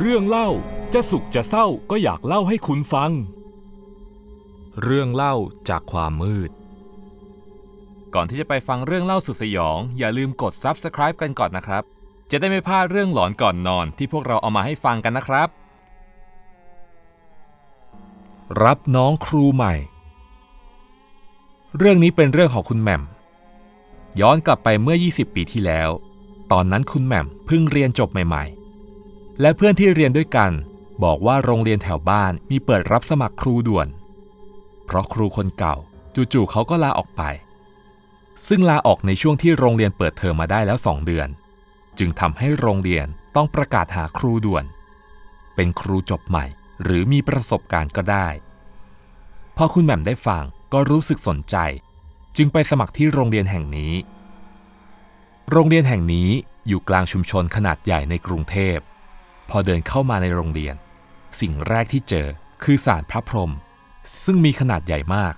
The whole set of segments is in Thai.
เรื่องเล่าจะสุขจะเศร้าก็อยากเล่าให้คุณฟัง เรื่องเล่าจากความมืด ก่อนที่จะไปฟังเรื่องเล่าสุดสยองอย่าลืมกด Subscribe กันก่อนนะครับ จะได้ไม่พลาดเรื่องหลอนก่อนนอนที่พวกเราเอามาให้ฟังกันนะครับ รับน้องครูใหม่ เรื่องนี้เป็นเรื่องของคุณแหม่มย้อนกลับไปเมื่อ 20 ปีที่แล้ว ตอนนั้นคุณแหม่มเพิ่งเรียนจบใหม่ ๆและเพื่อนที่เรียนด้วยกัน บอกว่าโรงเรียนแถวบ้านมีเปิดรับสมัครครูด่วน เพราะครูคนเก่า จู่ๆเขาก็ลาออกไป ซึ่งลาออกในช่วงที่โรงเรียนเปิดเทอมมาได้แล้วสองเดือน จึงทำให้โรงเรียนต้องประกาศหาครูด่วน เป็นครูจบใหม่หรือมีประสบการณ์ก็ได้พอคุณแหม่มได้ฟัง ก็รู้สึกสนใจ จึงไปสมัครที่โรงเรียนแห่งนี้ โรงเรียนแห่งนี้อยู่กลางชุมชนขนาดใหญ่ในกรุงเทพพอเดินเข้ามาในโรงเรียน สิ่งแรกที่เจอคือสารพระพรหมซึ่งมีขนาดใหญ่มาก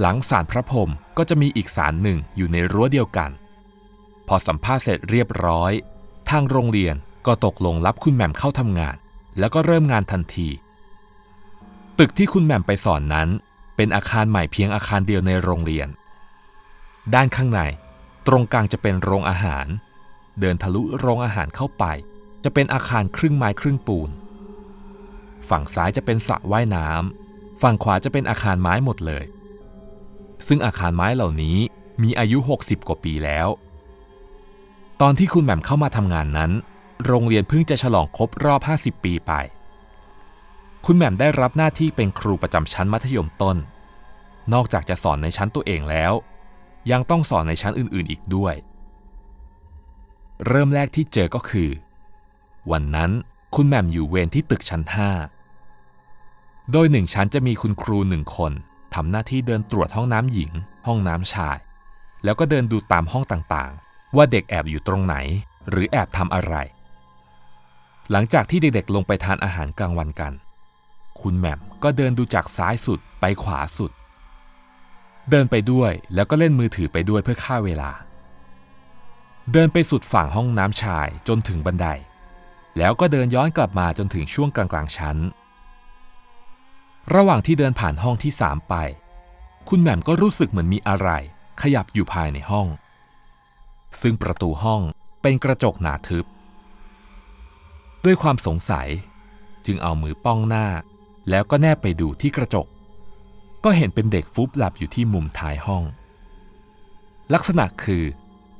หลังสารพระพรหมก็จะมีอีกสารหนึ่งอยู่ในรั้วเดียวกัน พอสัมภาษณ์เสร็จเรียบร้อย ทางโรงเรียนก็ตกลงรับคุณแหม่มเข้าทำงาน แล้วก็เริ่มงานทันที ตึกที่คุณแหม่มไปสอนนั้น เป็นอาคารใหม่เพียงอาคารเดียวในโรงเรียน ด้านข้างในตรงกลางจะเป็นโรงอาหาร เดินทะลุโรงอาหารเข้าไปจะเป็นอาคารครึ่งไม้ครึ่งปูน ฝั่งซ้ายจะเป็นสระว่ายน้ำฝั่งขวาจะเป็นอาคารไม้หมดเลย ซึ่งอาคารไม้เหล่านี้มีอายุ 60 กว่าปีแล้ว ตอนที่คุณแหม่มเข้ามาทำงานนั้น โรงเรียนเพิ่งจะฉลองครบรอบ 50 ปีไป คุณแหม่มได้รับหน้าที่เป็นครูประจำชั้นมัธยมต้น นอกจากจะสอนในชั้นตัวเองแล้ว ยังต้องสอนในชั้นอื่นๆอีกด้วย เริ่มแรกที่เจอก็คือวันนั้นคุณแม่มอยู่เวรที่ตึกชั้นห้า โดยหนึ่งชั้นจะมีคุณครูหนึ่งคนทำหน้าที่เดินตรวจห้องน้ำหญิง ห้องน้ำชาย แล้วก็เดินดูตามห้องต่างๆ ว่าเด็กแอบอยู่ตรงไหน หรือแอบทำอะไร หลังจากที่เด็กๆ ลงไปทานอาหารกลางวันกัน คุณแม่มก็เดินดูจากซ้ายสุดไปขวาสุด เดินไปด้วยแล้วก็เล่นมือถือไปด้วยเพื่อฆ่าเวลา เดินไปสุดฝั่งห้องน้ำชาย จนถึงบันไดแล้วก็เดินย้อนกลับมาจนถึงช่วงกลางๆชั้น ระหว่างที่เดินผ่านห้องที่สามไป คุณแหม่มก็รู้สึกเหมือนมีอะไร ขยับอยู่ภายในห้อง ซึ่งประตูห้องเป็นกระจกหนาทึบ ด้วยความสงสัยจึงเอามือป้องหน้า แล้วก็แนบไปดูที่กระจก ก็เห็นเป็นเด็กฟุบหลับอยู่ที่มุมท้ายห้อง ลักษณะคือ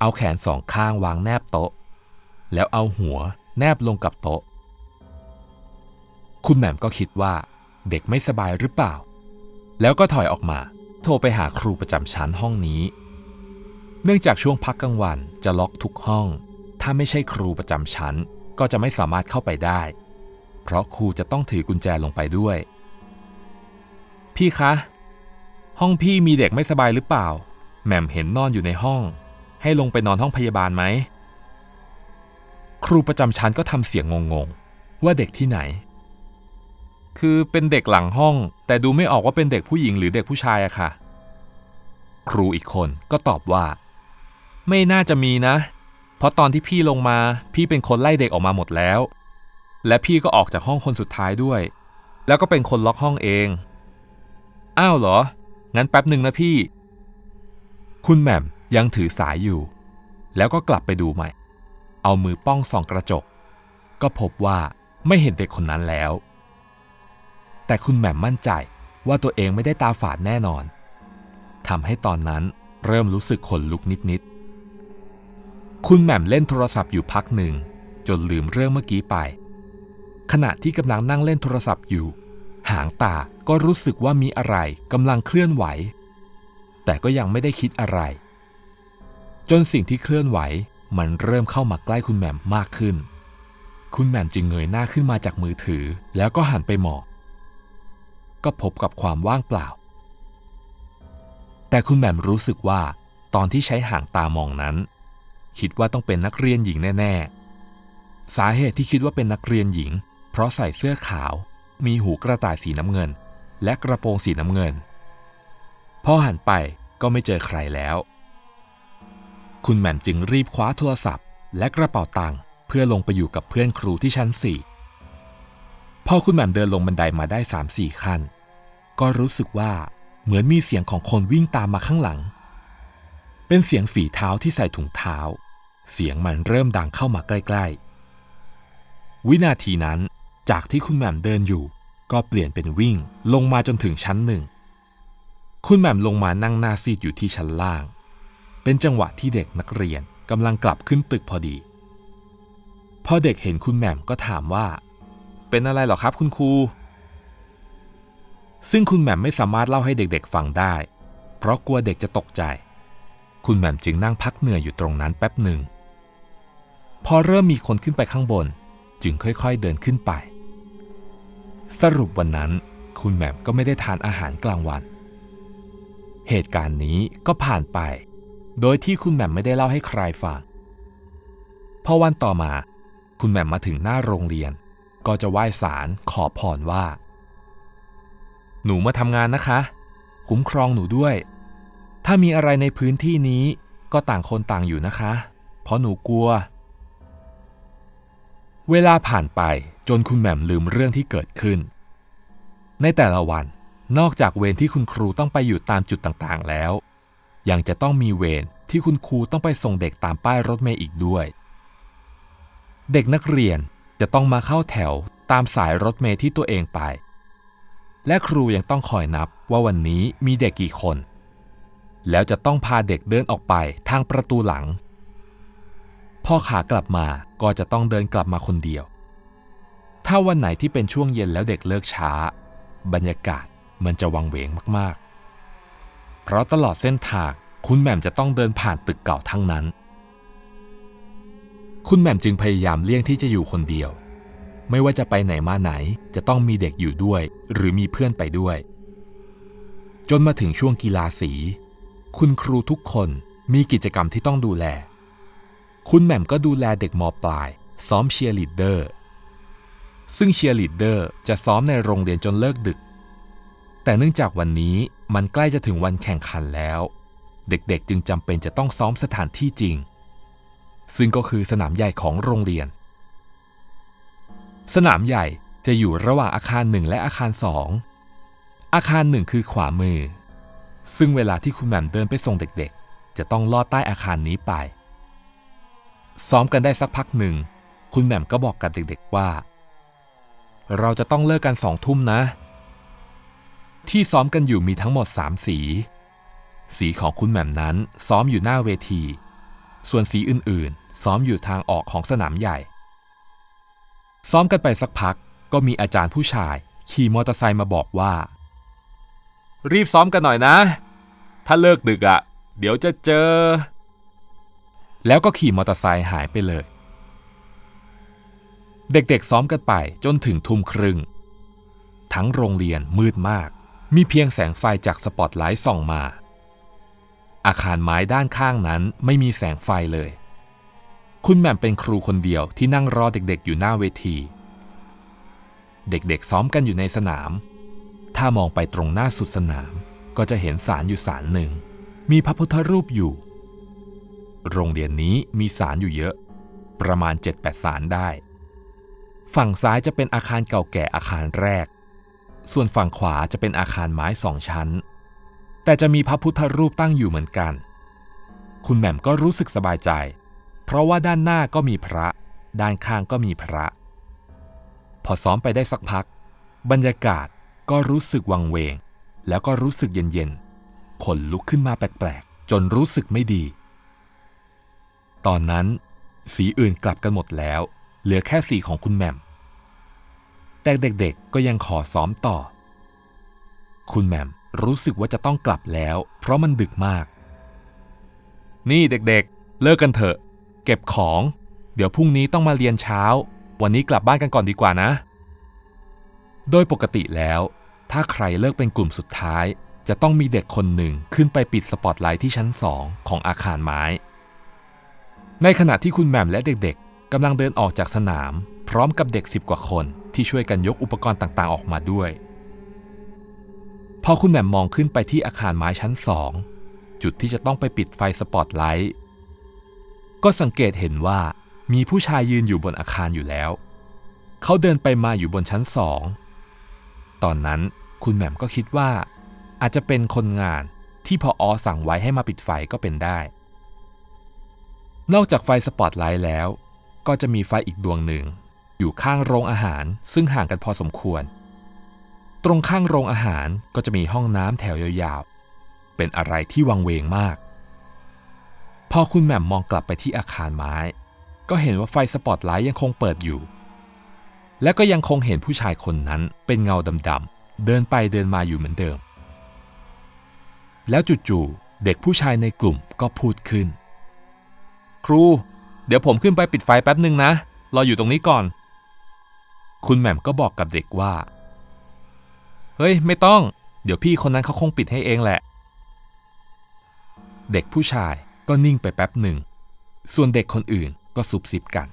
เอาแขนสองข้างวางแนบโต๊ะ แล้วเอาหัวแนบลงกับโต๊ะ คุณแหม่มก็คิดว่า เด็กไม่สบายหรือเปล่า แล้วก็ถอยออกมา โทรไปหาครูประจำชั้นห้องนี้ เนื่องจากช่วงพักกลางวันจะล็อกทุกห้อง ถ้าไม่ใช่ครูประจำชั้นก็จะไม่สามารถเข้าไปได้ เพราะครูจะต้องถือกุญแจลงไปด้วย พี่คะ ห้องพี่มีเด็กไม่สบายหรือเปล่าแหม่มเห็นนอนอยู่ในห้อง ให้ลงไปนอนห้องพยาบาลไหมครูประจำชั้นก็ทำเสียงงงๆ ว่าเด็กที่ไหน คือเป็นเด็กหลังห้องแต่ดูไม่ออกว่าเป็นเด็กผู้หญิงหรือเด็กผู้ชายอะค่ะ ครูอีกคนก็ตอบว่า ไม่น่าจะมีนะ เพราะตอนที่พี่ลงมาพี่เป็นคนไล่เด็กออกมาหมดแล้ว และพี่ก็ออกจากห้องคนสุดท้ายด้วย แล้วก็เป็นคนล็อกห้องเองอ้าวเหรอ งั้นแป๊บหนึ่งนะพี่ คุณแหม่มยังถือสายอยู่ แล้วก็กลับไปดูใหม่เอามือป้องส่องกระจก ก็พบว่าไม่เห็นเด็กคนนั้นแล้ว แต่คุณแหม่มมั่นใจว่าตัวเองไม่ได้ตาฝาดแน่นอนทำให้ตอนนั้นเริ่มรู้สึกขนลุกนิดๆคุณแหม่มเล่นโทรศัพท์อยู่พักหนึ่งจนลืมเรื่องเมื่อกี้ไป ขณะที่กำลังนั่งเล่นโทรศัพท์อยู่ หางตาก็รู้สึกว่ามีอะไรกำลังเคลื่อนไหว แต่ก็ยังไม่ได้คิดอะไร จนสิ่งที่เคลื่อนไหวมันเริ่มเข้ามาใกล้คุณแหม่มมากขึ้น คุณแหม่มจึงเงยหน้าขึ้นมาจากมือถือ แล้วก็หันไปมอง ก็พบกับความว่างเปล่า แต่คุณแหม่มรู้สึกว่า ตอนที่ใช้ห่างตามองนั้นคิดว่าต้องเป็นนักเรียนหญิงแน่ ๆ สาเหตุที่คิดว่าเป็นนักเรียนหญิง เพราะใส่เสื้อขาว มีหูกระต่ายสีน้ำเงิน และกระโปรงสีน้ำเงินพอหันไปก็ไม่เจอใครแล้วคุณแหม่มจึงรีบคว้าโทรศัพท์ และกระเป๋าตังค์เพื่อลงไปอยู่กับเพื่อนครูที่ชั้นสี่พอคุณแหม่มเดินลงบันไดามาได้สามสี่ขั้น ก็รู้สึกว่าเหมือนมีเสียงของคนวิ่งตามมาข้างหลัง เป็นเสียงฝีเท้าที่ใส่ถุงเท้า เสียงมันเริ่มดังเข้ามาใกล้ ๆ วินาทีนั้นจากที่คุณแหม่มเดินอยู่ ก็เปลี่ยนเป็นวิ่ง ลงมาจนถึงชั้นหนึ่งคุณแหม่มลงมานั่งหน้าซีดอยู่ที่ชั้นล่างเป็นจังหวะที่เด็กนักเรียนกำลังกลับขึ้นตึกพอดี พอเด็กเห็นคุณแหม่มก็ถามว่า เป็นอะไรหรอครับคุณครู ซึ่งคุณแหม่มไม่สามารถเล่าให้เด็กๆฟังได้ เพราะกลัวเด็กจะตกใจ คุณแหม่มจึงนั่งพักเหนื่อยอยู่ตรงนั้นแป๊บหนึ่ง พอเริ่มมีคนขึ้นไปข้างบน จึงค่อย ๆเดินขึ้นไป สรุปวันนั้น คุณแหม่มก็ไม่ได้ทานอาหารกลางวัน เหตุการณ์นี้ก็ผ่านไปโดยที่คุณแหม่มไม่ได้เล่าให้ใครฟัง พอวันต่อมาคุณแหม่มมาถึงหน้าโรงเรียน ก็จะไหว้สารขอพรว่า หนูมาทำงานนะคะ คุ้มครองหนูด้วย ถ้ามีอะไรในพื้นที่นี้ก็ต่างคนต่างอยู่นะคะ เพราะหนูกลัว เวลาผ่านไปจนคุณแหม่มลืมเรื่องที่เกิดขึ้น ในแต่ละวัน นอกจากเวรที่คุณครูต้องไปอยู่ตามจุดต่างๆ แล้วยังจะต้องมีเวรที่คุณครูต้องไปส่งเด็กตามป้ายรถเมย์อีกด้วย เด็กนักเรียนจะต้องมาเข้าแถวตามสายรถเมย์ที่ตัวเองไป และครูยังต้องคอยนับว่าวันนี้มีเด็กกี่คน แล้วจะต้องพาเด็กเดินออกไปทางประตูหลัง พ่อขากลับมาก็จะต้องเดินกลับมาคนเดียว ถ้าวันไหนที่เป็นช่วงเย็นแล้วเด็กเลิกช้า บรรยากาศมันจะวังเวงมากเพราะตลอดเส้นทางคุณแหม่มจะต้องเดินผ่านตึกเก่าทั้งนั้น คุณแหม่มจึงพยายามเลี่ยงที่จะอยู่คนเดียว ไม่ว่าจะไปไหนมาไหน จะต้องมีเด็กอยู่ด้วย หรือมีเพื่อนไปด้วย จนมาถึงช่วงกีฬาสี คุณครูทุกคนมีกิจกรรมที่ต้องดูแล คุณแหม่มก็ดูแลเด็กมปลาย ซ้อมเชียร์ลีดเดอร์ ซึ่งเชียร์ลีดเดอร์จะซ้อมในโรงเรียนจนเลิกดึกแต่เนื่องจากวันนี้มันใกล้จะถึงวันแข่งขันแล้ว เด็กๆจึงจำเป็นจะต้องซ้อมสถานที่จริง ซึ่งก็คือสนามใหญ่ของโรงเรียน สนามใหญ่จะอยู่ระหว่างอาคารหนึ่งและอาคารสองอาคารหนึ่งคือขวามือ ซึ่งเวลาที่คุณแหม่มเดินไปส่งเด็กๆ จะต้องลอดใต้อาคารนี้ไป ซ้อมกันได้สักพักหนึ่งคุณแหม่มก็บอกกับเด็ก ๆว่า เราจะต้องเลิกกันสองทุ่มนะที่ซ้อมกันอยู่มีทั้งหมด 3 สี สีของคุณแหม่มนั้นซ้อมอยู่หน้าเวที ส่วนสีอื่นๆ ซ้อมอยู่ทางออกของสนามใหญ่ ซ้อมกันไปสักพัก ก็มีอาจารย์ผู้ชาย ขี่มอเตอร์ไซค์มาบอกว่า รีบซ้อมกันหน่อยนะ ถ้าเลิกดึกอะ่ะ เดี๋ยวจะเจอ แล้วก็ขี่มอเตอร์ไซค์หายไปเลย เด็กๆ ซ้อมกันไปจนถึงทุ่มครึ่ง ทั้งโรงเรียนมืดมากมีเพียงแสงไฟจากสปอตไลท์ส่องมา อาคารไม้ด้านข้างนั้นไม่มีแสงไฟเลย คุณแหม่มเป็นครูคนเดียวที่นั่งรอเด็กๆ อยู่หน้าเวที เด็กๆซ้อมกันอยู่ในสนาม ถ้ามองไปตรงหน้าสุดสนาม ก็จะเห็นศาลอยู่ศาลหนึ่ง มีพระพุทธรูปอยู่ โรงเรียนนี้มีศาลอยู่เยอะ ประมาณ 7-8ศาลได้ ฝั่งซ้ายจะเป็นอาคารเก่าแก่อาคารแรกส่วนฝั่งขวาจะเป็นอาคารไม้สองชั้น แต่จะมีพระพุทธรูปตั้งอยู่เหมือนกัน คุณแหม่มก็รู้สึกสบายใจ เพราะว่าด้านหน้าก็มีพระ ด้านข้างก็มีพระ พอซ้อมไปได้สักพัก บรรยากาศก็รู้สึกวังเวง แล้วก็รู้สึกเย็นๆ ขนลุกขึ้นมาแปลกๆจนรู้สึกไม่ดี ตอนนั้น สีอื่นกลับกันหมดแล้ว เหลือแค่สีของคุณแหม่มแต่เด็ก ๆก็ยังขอซ้อมต่อ คุณแมมรู้สึกว่าจะต้องกลับแล้ว เพราะมันดึกมาก นี่เด็กๆ เลิกกันเถอะ เก็บของ เดี๋ยวพรุ่งนี้ต้องมาเรียนเช้า วันนี้กลับบ้านกันก่อนดีกว่านะ โดยปกติแล้ว ถ้าใครเลิกเป็นกลุ่มสุดท้าย จะต้องมีเด็กคนหนึ่งขึ้นไปปิดสปอตไลท์ที่ชั้นสองของอาคารไม้ ในขณะที่คุณแหม่มและเด็กๆกำลังเดินออกจากสนาม พร้อมกับเด็กสิบกว่าคนที่ช่วยกันยกอุปกรณ์ต่าง ๆ ออกมาด้วย พอคุณแหม่มมองขึ้นไปที่อาคารไม้ชั้นสองจุดที่จะต้องไปปิดไฟสปอตไลท์ก็สังเกตเห็นว่ามีผู้ชายยืนอยู่บนอาคารอยู่แล้ว เขาเดินไปมาอยู่บนชั้นสองตอนนั้นคุณแหม่มก็คิดว่า อาจจะเป็นคนงานที่พออสั่งไว้ให้มาปิดไฟก็เป็นได้ นอกจากไฟสปอตไลท์แล้ว ก็จะมีไฟอีกดวงหนึ่งอยู่ข้างโรงอาหารซึ่งห่างกันพอสมควร ตรงข้างโรงอาหารก็จะมีห้องน้ำแถวยาวๆเป็นอะไรที่วังเวงมาก พอคุณแหม่มมองกลับไปที่อาคารไม้ ก็เห็นว่าไฟสปอตไลท์ยังคงเปิดอยู่ และก็ยังคงเห็นผู้ชายคนนั้นเป็นเงาดำๆ เดินไปเดินมาอยู่เหมือนเดิม แล้วจู่ๆเด็กผู้ชายในกลุ่มก็พูดขึ้น ครู เดี๋ยวผมขึ้นไปปิดไฟแป๊บหนึ่งนะรออยู่ตรงนี้ก่อนคุณแหม่มก็บอกกับเด็กว่า เฮ้ย ไม่ต้อง เดี๋ยวพี่คนนั้นเขาคงปิดให้เองแหละ เด็กผู้ชายก็นิ่งไปแป๊บหนึ่ง ส่วนเด็กคนอื่นก็ซุบซิบกัน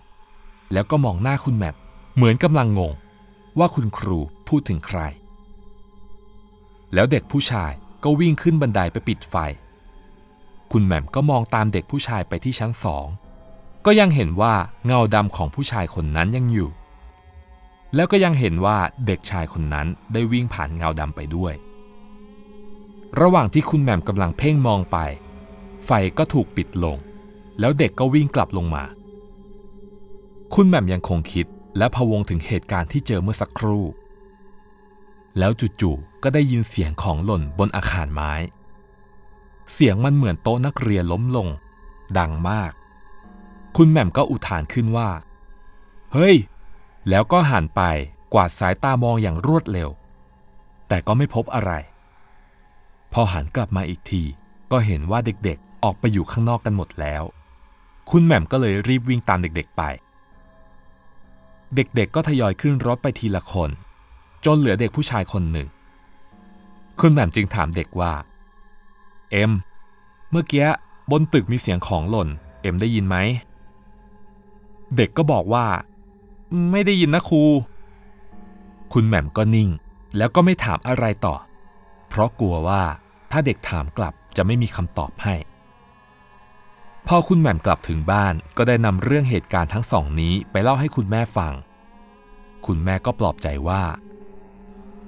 แล้วก็มองหน้าคุณแหม่มเหมือนกำลังงง ว่าคุณครูพูดถึงใคร แล้วเด็กผู้ชายก็วิ่งขึ้นบันไดไปปิดไฟ คุณแหม่มก็มองตามเด็กผู้ชายไปที่ชั้นสอง ก็ยังเห็นว่าเงาดำของผู้ชายคนนั้นยังอยู่แล้วก็ยังเห็นว่าเด็กชายคนนั้นได้วิ่งผ่านเงาดำไปด้วย ระหว่างที่คุณแหม่มกำลังเพ่งมองไป ไฟก็ถูกปิดลง แล้วเด็กก็วิ่งกลับลงมา คุณแหม่มยังคงคิด และพะวงถึงเหตุการณ์ที่เจอเมื่อสักครู่ แล้วจู่ๆก็ได้ยินเสียงของหล่นบนอาคารไม้ เสียงมันเหมือนโต๊ะนักเรียนล้มลง ดังมาก คุณแหม่มก็อุทานขึ้นว่า เฮ้ยแล้วก็หันไปกวาดสายตามองอย่างรวดเร็ว แต่ก็ไม่พบอะไร พอหันกลับมาอีกที ก็เห็นว่าเด็กๆออกไปอยู่ข้างนอกกันหมดแล้ว คุณแหม่มก็เลยรีบวิ่งตามเด็ก ๆไป เด็กๆก็ทยอยขึ้นรถไปทีละคน จนเหลือเด็กผู้ชายคนหนึ่ง คุณแหม่มจึงถามเด็กว่าเอ็มเมื่อกี้บนตึกมีเสียงของหล่น เอ็ม ได้ยินไหมเด็กก็บอกว่าไม่ได้ยินนะครู คุณแหม่มก็นิ่ง แล้วก็ไม่ถามอะไรต่อ เพราะกลัวว่าถ้าเด็กถามกลับจะไม่มีคำตอบให้พอคุณแหม่มกลับถึงบ้านก็ได้นำเรื่องเหตุการณ์ทั้งสองนี้ไปเล่าให้คุณแม่ฟัง คุณแม่ก็ปลอบใจว่า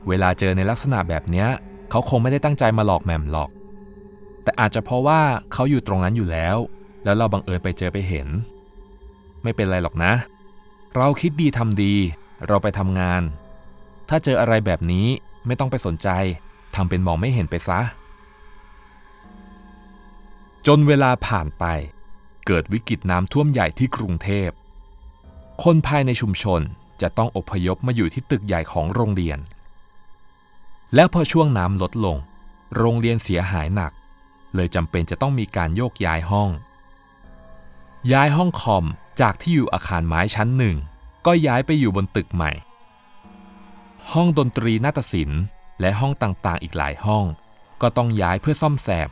เวลาเจอในลักษณะแบบเนี้ยเขาคงไม่ได้ตั้งใจมาหลอกแหม่มหรอก แต่อาจจะเพราะว่าเขาอยู่ตรงนั้นอยู่แล้ว แล้วเราบังเอิญไปเจอไปเห็น ไม่เป็นไรหรอกนะเราคิดดีทำดี เราไปทำงาน ถ้าเจออะไรแบบนี้ไม่ต้องไปสนใจทำเป็นมองไม่เห็นไปซะ จนเวลาผ่านไป เกิดวิกฤตน้ำท่วมใหญ่ที่กรุงเทพคนภายในชุมชนจะต้องอพยพมาอยู่ที่ตึกใหญ่ของโรงเรียน แล้วพอช่วงน้ำลดลง โรงเรียนเสียหายหนัก เลยจำเป็นจะต้องมีการโยกย้ายห้อง ย้ายห้องคอมจากที่อยู่อาคารไม้ชั้นหนึ่งก็ย้ายไปอยู่บนตึกใหม่ ห้องดนตรีนาฏศิลป์และห้องต่างๆ อีกหลายห้อง ก็ต้องย้ายเพื่อซ่อมแซม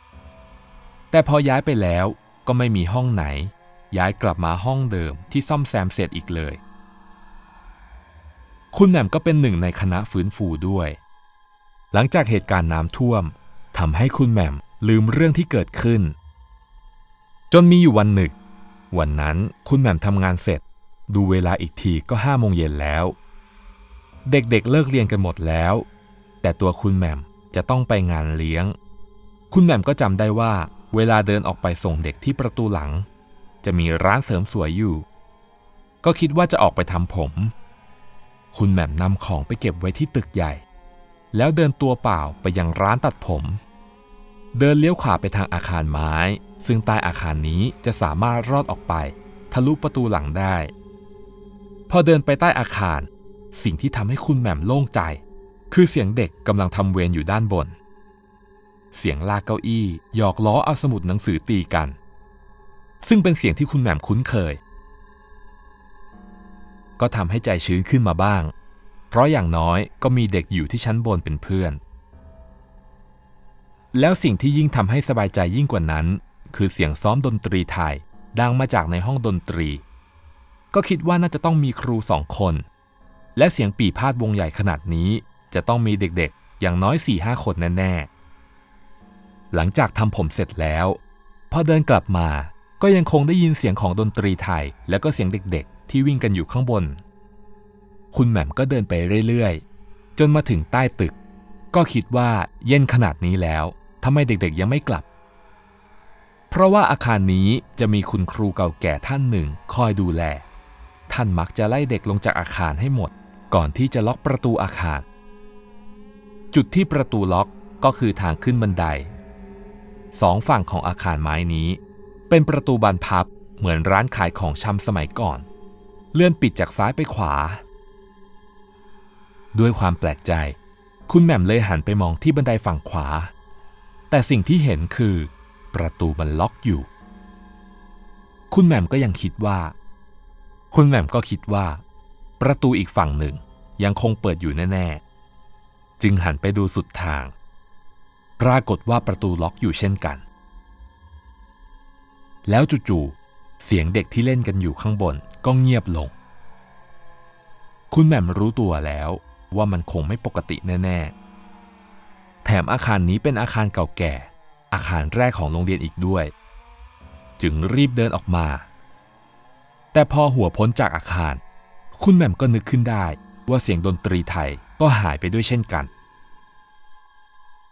แต่พอย้ายไปแล้วก็ไม่มีห้องไหน ย้ายกลับมาห้องเดิมที่ซ่อมแซมเสร็จอีกเลย คุณแหม่มก็เป็นหนึ่งในคณะฟื้นฟูด้วย หลังจากเหตุการณ์น้ำท่วมทำให้คุณแหม่มลืมเรื่องที่เกิดขึ้น จนมีอยู่วันหนึ่งวันนั้นคุณแหม่มทำงานเสร็จดูเวลาอีกทีก็ห้าโมงเย็นแล้ว เด็กๆเเลิกเรียนกันหมดแล้วแต่ตัวคุณแหม่มจะต้องไปงานเลี้ยง คุณแหม่มก็จำได้ว่าเวลาเดินออกไปส่งเด็กที่ประตูหลังจะมีร้านเสริมสวยอยู่ ก็คิดว่าจะออกไปทำผม คุณแหม่มนำของไปเก็บไว้ที่ตึกใหญ่ แล้วเดินตัวเปล่าไปยังร้านตัดผมเดินเลี้ยวขวาไปทางอาคารไม้ ซึ่งใต้อาคารนี้จะสามารถรอดออกไป ทะลุประตูหลังได้ พอเดินไปใต้อาคาร สิ่งที่ทำให้คุณแหม่มโล่งใจ คือเสียงเด็กกำลังทำเวรอยู่ด้านบน เสียงลากเก้าอี้หยอกล้อเอาสมุดหนังสือตีกัน ซึ่งเป็นเสียงที่คุณแหม่มคุ้นเคย ก็ทำให้ใจชื้นขึ้นมาบ้าง เพราะอย่างน้อยก็มีเด็กอยู่ที่ชั้นบนเป็นเพื่อนแล้วสิ่งที่ยิ่งทำให้สบายใจยิ่งกว่านั้น คือเสียงซ้อมดนตรีไทย ดังมาจากในห้องดนตรี ก็คิดว่าน่าจะต้องมีครูสองคน และเสียงปีพาดวงใหญ่ขนาดนี้ จะต้องมีเด็กๆอย่างน้อย4ี่ห้าคนแน่ๆ หลังจากทำผมเสร็จแล้ว พอเดินกลับมาก็ยังคงได้ยินเสียงของดนตรีไทย แล้วก็เสียงเด็กๆ ที่วิ่งกันอยู่ข้างบน คุณแหม่มก็เดินไปเรื่อยๆจนมาถึงใต้ตึก ก็คิดว่าเย็นขนาดนี้แล้วทำไมเด็กๆยังไม่กลับ เพราะว่าอาคารนี้จะมีคุณครูเก่าแก่ท่านหนึ่งคอยดูแล ท่านมักจะไล่เด็กลงจากอาคารให้หมด ก่อนที่จะล็อกประตูอาคาร จุดที่ประตูล็อกก็คือทางขึ้นบันได สองฝั่งของอาคารไม้นี้ เป็นประตูบานพับเหมือนร้านขายของชำสมัยก่อน เลื่อนปิดจากซ้ายไปขวา ด้วยความแปลกใจ คุณแหม่มเลยหันไปมองที่บันไดฝั่งขวาแต่สิ่งที่เห็นคือประตูมันล็อกอยู่ คุณแหม่มก็ยังคิดว่า คุณแหม่มก็คิดว่า ประตูอีกฝั่งหนึ่งยังคงเปิดอยู่แน่ ๆ จึงหันไปดูสุดทาง ปรากฏว่าประตูล็อกอยู่เช่นกัน แล้วจู่ๆ เสียงเด็กที่เล่นกันอยู่ข้างบนก็เงียบลง คุณแหม่มรู้ตัวแล้วว่ามันคงไม่ปกติแน่ ๆแถมอาคารนี้เป็นอาคารเก่าแก่ อาคารแรกของโรงเรียนอีกด้วย จึงรีบเดินออกมา แต่พอหัวพ้นจากอาคาร คุณแหม่มก็นึกขึ้นได้ว่าเสียงดนตรีไทยก็หายไปด้วยเช่นกัน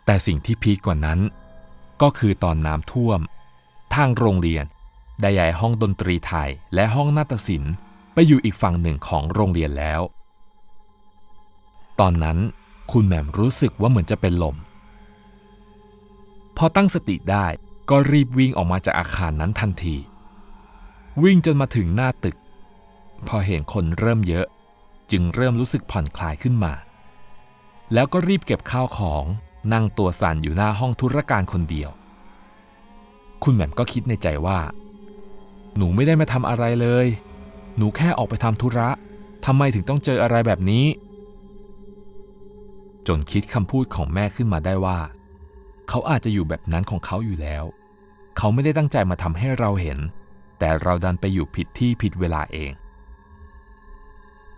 แต่สิ่งที่พีกว่านั้น ก็คือตอนน้ำท่วม ทางโรงเรียนได้ย้ายห้องดนตรีไทยและห้องนาฏศิลป์ ไปอยู่อีกฝั่งหนึ่งของโรงเรียนแล้ว ตอนนั้นคุณแหม่มรู้สึกว่าเหมือนจะเป็นลม พอตั้งสติได้ก็รีบวิ่งออกมาจากอาคารนั้นทันที วิ่งจนมาถึงหน้าตึก พอเห็นคนเริ่มเยอะ จึงเริ่มรู้สึกผ่อนคลายขึ้นมา แล้วก็รีบเก็บข้าวของ นั่งตัวสั่นอยู่หน้าห้องธุรการคนเดียว คุณแหม่มก็คิดในใจว่า หนูไม่ได้มาทำอะไรเลย หนูแค่ออกไปทำธุระทำไมถึงต้องเจออะไรแบบนี้จนคิดคำพูดของแม่ขึ้นมาได้ว่า เขาอาจจะอยู่แบบนั้นของเขาอยู่แล้ว เขาไม่ได้ตั้งใจมาทำให้เราเห็น แต่เราดันไปอยู่ผิดที่ผิดเวลาเอง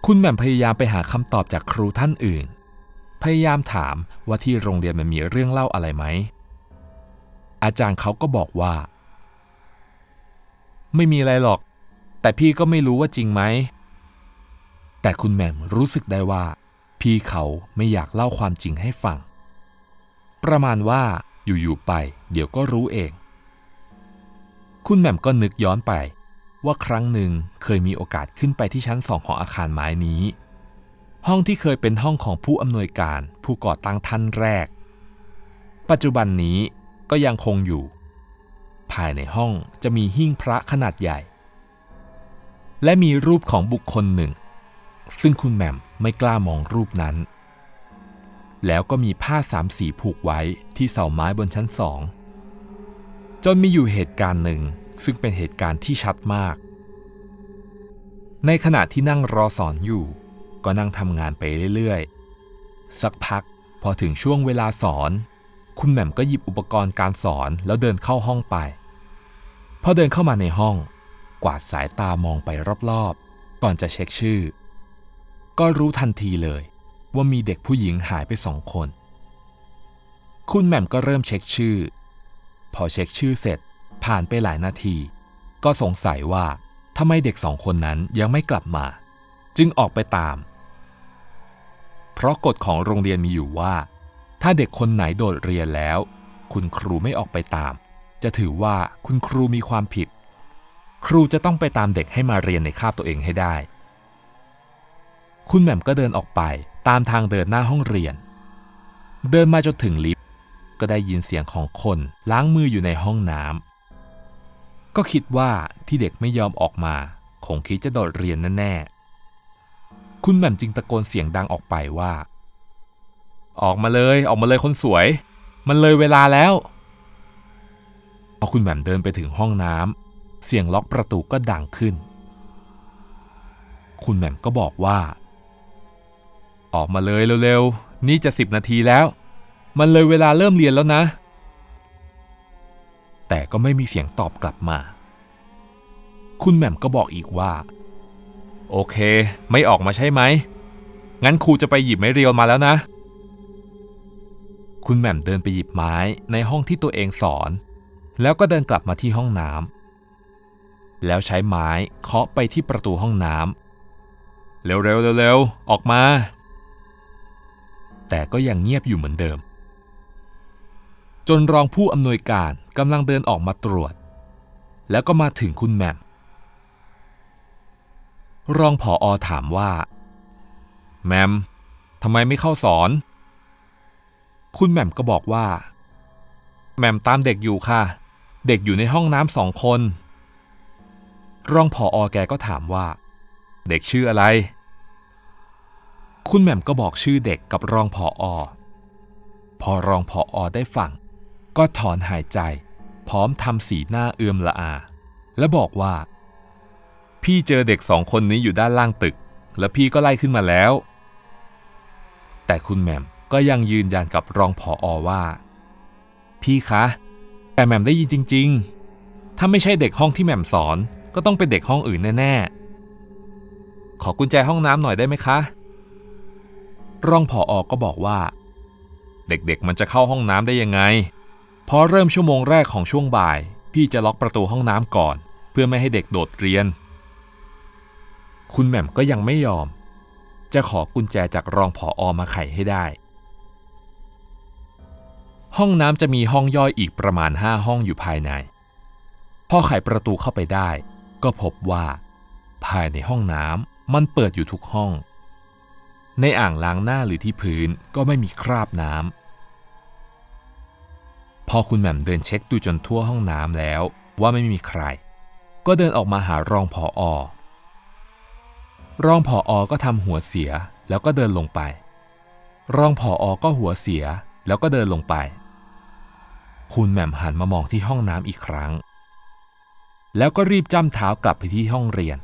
คุณแหม่มพยายามไปหาคำตอบจากครูท่านอื่น พยายามถามว่าที่โรงเรียนมันมีเรื่องเล่าอะไรไหมอาจารย์เขาก็บอกว่า ไม่มีอะไรหรอก แต่พี่ก็ไม่รู้ว่าจริงไหม แต่คุณแหม่มรู้สึกได้ว่าพี่เขาไม่อยากเล่าความจริงให้ฟังประมาณว่าอยู่ๆไป เดี๋ยวก็รู้เอง คุณแหม่มก็นึกย้อนไปว่าครั้งหนึ่งเคยมีโอกาสขึ้นไปที่ชั้นสองของอาคารไม้นี้ ห้องที่เคยเป็นห้องของผู้อำนวยการผู้ก่อตั้งท่านแรก ปัจจุบันนี้ก็ยังคงอยู่ ภายในห้องจะมีหิ้งพระขนาดใหญ่ และมีรูปของบุคคลหนึ่ง ซึ่งคุณแหม่มไม่กล้ามองรูปนั้น แล้วก็มีผ้าสามสีผูกไว้ที่เสาไม้บนชั้นสอง จนมีอยู่เหตุการณ์หนึ่งซึ่งเป็นเหตุการณ์ที่ชัดมาก ในขณะที่นั่งรอสอนอยู่ ก็นั่งทำงานไปเรื่อยๆ สักพักพอถึงช่วงเวลาสอน คุณแหม่มก็หยิบอุปกรณ์การสอนแล้วเดินเข้าห้องไป พอเดินเข้ามาในห้อง กวาดสายตามองไปรอบๆ ก่อนจะเช็คชื่อก็รู้ทันทีเลยว่ามีเด็กผู้หญิงหายไปสองคน คุณแหม่มก็เริ่มเช็คชื่อ พอเช็คชื่อเสร็จผ่านไปหลายนาที ก็สงสัยว่าทำไมเด็กสองคนนั้นยังไม่กลับมา จึงออกไปตาม เพราะกฎของโรงเรียนมีอยู่ว่า ถ้าเด็กคนไหนโดดเรียนแล้ว คุณครูไม่ออกไปตาม จะถือว่าคุณครูมีความผิด ครูจะต้องไปตามเด็กให้มาเรียนในคาบตัวเองให้ได้คุณแหม่มก็เดินออกไปตามทางเดินหน้าห้องเรียน เดินมาจนถึงลิฟต์ก็ได้ยินเสียงของคนล้างมืออยู่ในห้องน้ำก็คิดว่าที่เด็กไม่ยอมออกมา คงคิดจะโดดเรียนแน่ๆคุณแหม่มจึงตะโกนเสียงดังออกไปว่า ออกมาเลย ออกมาเลยคนสวย มันเลยเวลาแล้ว พอคุณแหม่มเดินไปถึงห้องน้ำเสียงล็อกประตูก็ดังขึ้น คุณแหม่มก็บอกว่าออกมาเลยเร็วๆ นี่จะสิบนาทีแล้ว มันเลยเวลาเริ่มเรียนแล้วนะ แต่ก็ไม่มีเสียงตอบกลับมา คุณแหม่มก็บอกอีกว่า โอเค ไม่ออกมาใช่ไหม งั้นครูจะไปหยิบไม้เรียวมาแล้วนะ คุณแหม่มเดินไปหยิบไม้ในห้องที่ตัวเองสอน แล้วก็เดินกลับมาที่ห้องน้ำแล้วใช้ไม้เคาะไปที่ประตูห้องน้ำเร็วๆๆๆ ออกมาแต่ก็ยังเงียบอยู่เหมือนเดิม จนรองผู้อำนวยการกำลังเดินออกมาตรวจ แล้วก็มาถึงคุณแม่มรองผออถามว่า แมมทำไมไม่เข้าสอน คุณแมมก็บอกว่า แมมตามเด็กอยู่ค่ะ เด็กอยู่ในห้องน้ำสองคน รองผออแกก็ถามว่า เด็กชื่ออะไรคุณแหม่มก็บอกชื่อเด็กกับรองผออ พอรองผออได้ฟัง ก็ถอนหายใจ พร้อมทำสีหน้าเอื่อมละอาและบอกว่า พี่เจอเด็กสองคนนี้อยู่ด้านล่างตึก และพี่ก็ไล่ขึ้นมาแล้ว แต่คุณแหม่มก็ยังยืนยันกับรองผออว่า พี่คะ แต่แหม่มได้ยินจริง ๆ ถ้าไม่ใช่เด็กห้องที่แหม่มสอนก็ต้องเป็นเด็กห้องอื่นแน่ ๆ ขอกุญแจห้องน้ำหน่อยได้ไหมคะรองผออก็บอกว่า เด็กๆ มันจะเข้าห้องน้ำได้ยังไง พอเริ่มชั่วโมงแรกของช่วงบ่าย พี่จะล็อกประตูห้องน้ำก่อน เพื่อไม่ให้เด็กโดดเรียน คุณแหม่มก็ยังไม่ยอม จะขอกุญแจจากรองผออมาไขให้ได้ ห้องน้ำจะมีห้องย่อยอีกประมาณห้าห้องอยู่ภายในพอไขประตูเข้าไปได้ ก็พบว่า ภายในห้องน้ำมันเปิดอยู่ทุกห้องในอ่างล้างหน้าหรือที่พื้นก็ไม่มีคราบน้ำพอคุณแหม่มเดินเช็คดูจนทั่วห้องน้ำแล้วว่าไม่มีใคร ก็เดินออกมาหารองผออ รองผออก็ทำหัวเสียแล้วก็เดินลงไป รองผออก็หัวเสีย แล้วก็เดินลงไป คุณแหม่มหันมามองที่ห้องน้ำอีกครั้ง แล้วก็รีบจ้ำเท้ากลับไปที่ห้องเรียน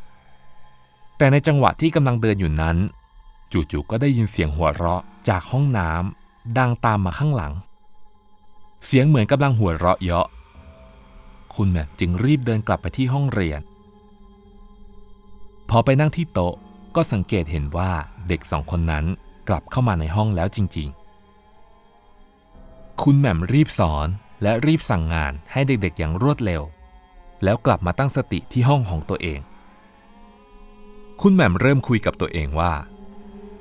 แต่ในจังหวะที่กำลังเดินอยู่นั้นจู่ๆ ก็ได้ยินเสียงหัวเราะจากห้องน้ำดังตามมาข้างหลัง เสียงเหมือนกำลังหัวเราะเยาะ คุณแหม่มจึงรีบเดินกลับไปที่ห้องเรียน พอไปนั่งที่โต๊ะก็สังเกตเห็นว่าเด็กสองคนนั้นกลับเข้ามาในห้องแล้วจริง ๆ คุณแหม่มรีบสอนและรีบสั่งงานให้เด็กๆ อย่างรวดเร็ว แล้วกลับมาตั้งสติที่ห้องของตัวเอง คุณแหม่มเริ่มคุยกับตัวเองว่า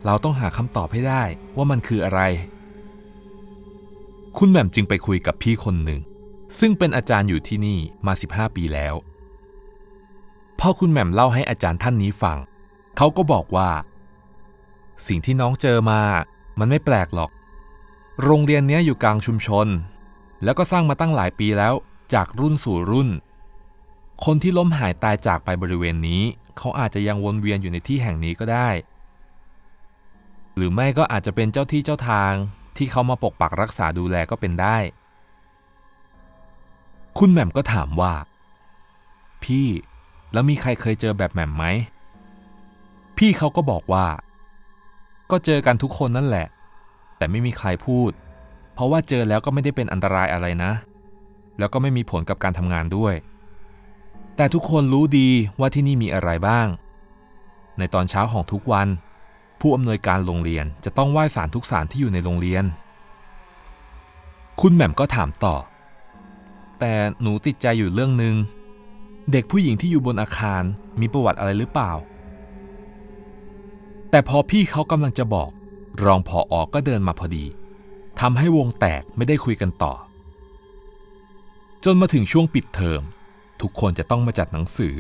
เราต้องหาคำตอบให้ได้ว่ามันคืออะไร คุณแหม่มจึงไปคุยกับพี่คนหนึ่ง ซึ่งเป็นอาจารย์อยู่ที่นี่มา 15 ปีแล้วพอคุณแหม่มเล่าให้อาจารย์ท่านนี้ฟังเขาก็บอกว่า สิ่งที่น้องเจอมา มันไม่แปลกหรอก โรงเรียนนี้อยู่กลางชุมชน แล้วก็สร้างมาตั้งหลายปีแล้วจากรุ่นสู่รุ่น คนที่ล้มหายตายจากไปบริเวณนี้เขาอาจจะยังวนเวียนอยู่ในที่แห่งนี้ก็ได้หรือไม่ก็อาจจะเป็นเจ้าที่เจ้าทางที่เขามาปกปักรักษาดูแลก็เป็นได้ คุณแหม่มก็ถามว่า พี่ แล้วมีใครเคยเจอแบบแหม่มไหมพี่เขาก็บอกว่า ก็เจอกันทุกคนนั่นแหละ แต่ไม่มีใครพูด เพราะว่าเจอแล้วก็ไม่ได้เป็นอันตรายอะไรนะ แล้วก็ไม่มีผลกับการทำงานด้วย แต่ทุกคนรู้ดีว่าที่นี่มีอะไรบ้าง ในตอนเช้าของทุกวันผู้อำนวยการโรงเรียนจะต้องไหว้สารทุกสารที่อยู่ในโรงเรียน คุณแหม่มก็ถามต่อ แต่หนูติดใจอยู่เรื่องหนึง่ง เด็กผู้หญิงที่อยู่บนอาคารมีประวัติอะไรหรือเปล่า แต่พอพี่เขากำลังจะบอกรองผออก็เดินมาพอดีทำให้วงแตกไม่ได้คุยกันต่อ จนมาถึงช่วงปิดเทอมทุกคนจะต้องมาจัดหนังสือ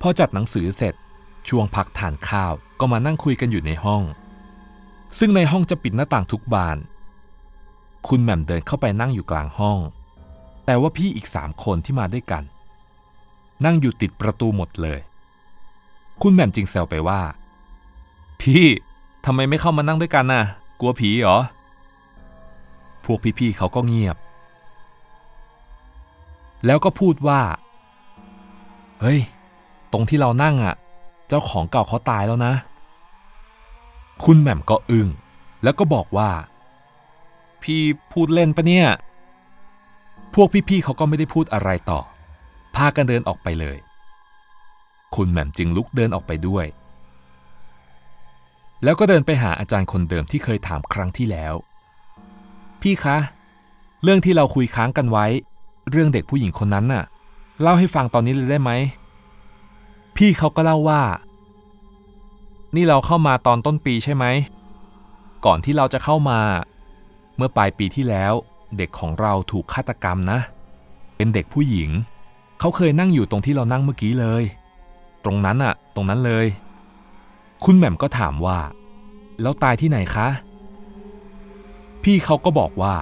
พอจัดหนังสือเสร็จช่วงพักทานข้าว ก็มานั่งคุยกันอยู่ในห้อง ซึ่งในห้องจะปิดหน้าต่างทุกบาน คุณแหม่มเดินเข้าไปนั่งอยู่กลางห้อง แต่ว่าพี่อีกสามคนที่มาด้วยกัน นั่งอยู่ติดประตูหมดเลย คุณแหม่มจึงแซวไปว่า พี่ทำไมไม่เข้ามานั่งด้วยกันน่ะ กลัวผีเหรอพวกพี่ๆเขาก็เงียบ แล้วก็พูดว่า เฮ้ย ตรงที่เรานั่งอะ่ะเจ้าของเก่าเขาตายแล้วนะ คุณแหม่มก็อึง้งแล้วก็บอกว่า พี่พูดเล่นปะเนี่ย พวกพี่ๆเขาก็ไม่ได้พูดอะไรต่อ พากันเดินออกไปเลย คุณแหม่มจึงลุกเดินออกไปด้วย แล้วก็เดินไปหาอาจารย์คนเดิมที่เคยถามครั้งที่แล้ว พี่คะ เรื่องที่เราคุยค้างกันไว้ เรื่องเด็กผู้หญิงคนนั้นน่ะเล่าให้ฟังตอนนี้เลยได้ไหมพี่เขาก็เล่าว่า นี่เราเข้ามาตอนต้นปีใช่ไหมก่อนที่เราจะเข้ามา เมื่อปลายปีที่แล้วเด็กของเราถูกฆาตกรรมนะ เป็นเด็กผู้หญิง เขาเคยนั่งอยู่ตรงที่เรานั่งเมื่อกี้เลย ตรงนั้นอะตรงนั้นเลย คุณแหม่มก็ถามว่า แล้วตายที่ไหนคะ พี่เขาก็บอกว่า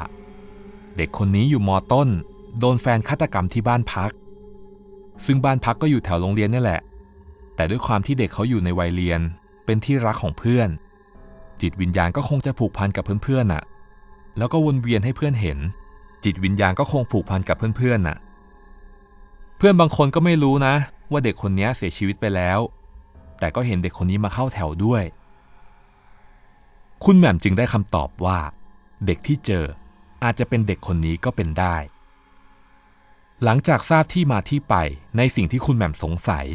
เด็กคนนี้อยู่มอต้น โดนแฟนฆาตกรรมที่บ้านพัก ซึ่งบ้านพักก็อยู่แถวโรงเรียนนี่แหละแต่ด้วยความที่เด็กเขาอยู่ในวัยเรียน เป็นที่รักของเพื่อน จิตวิญญาณก็คงจะผูกพันกับเพื่อนๆน่ะ แล้วก็วนเวียนให้เพื่อนเห็น จิตวิญญาณก็คงผูกพันกับเพื่อน ๆน่ะ เพื่อนบางคนก็ไม่รู้นะ ว่าเด็กคนนี้เสียชีวิตไปแล้ว แต่ก็เห็นเด็กคนนี้มาเข้าแถวด้วย คุณแหม่มจึงได้คำตอบว่า เด็กที่เจออาจจะเป็นเด็กคนนี้ก็เป็นได้ หลังจากทราบที่มาที่ไปในสิ่งที่คุณแหม่มสงสัย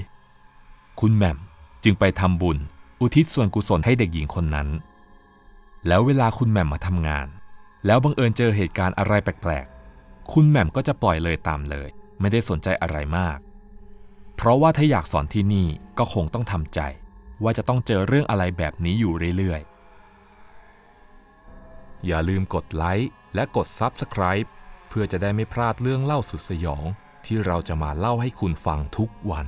คุณแหม่ม จึงไปทำบุญ อุทิศส่วนกุศลให้เด็กหญิงคนนั้น แล้วเวลาคุณแหม่มมาทำงาน แล้วบังเอิญเจอเหตุการณ์อะไรแปลกๆ คุณแหม่มก็จะปล่อยเลยตามเลย ไม่ได้สนใจอะไรมาก เพราะว่าถ้าอยากสอนที่นี่ก็คงต้องทำใจ ว่าจะต้องเจอเรื่องอะไรแบบนี้อยู่เรื่อยๆ อย่าลืมกดไลค์และกด Subscribe เพื่อจะได้ไม่พลาดเรื่องเล่าสุดสยอง ที่เราจะมาเล่าให้คุณฟังทุกวัน